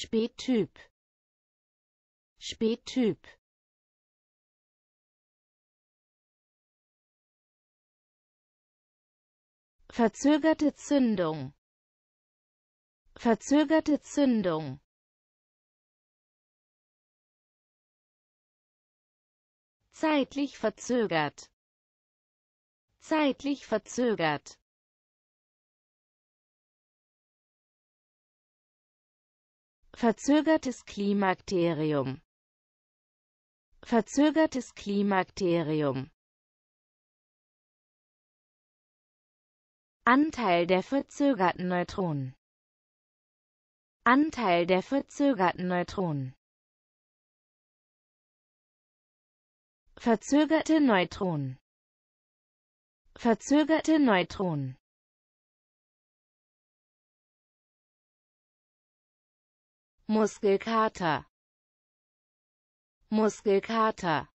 Spättyp Spättyp Verzögerte Zündung Verzögerte Zündung Zeitlich verzögert Zeitlich verzögert Verzögertes Klimakterium Verzögertes Klimakterium Anteil der verzögerten Neutronen Anteil der verzögerten Neutronen Verzögerte Neutronen Verzögerte Neutronen Muskelkater Muskelkater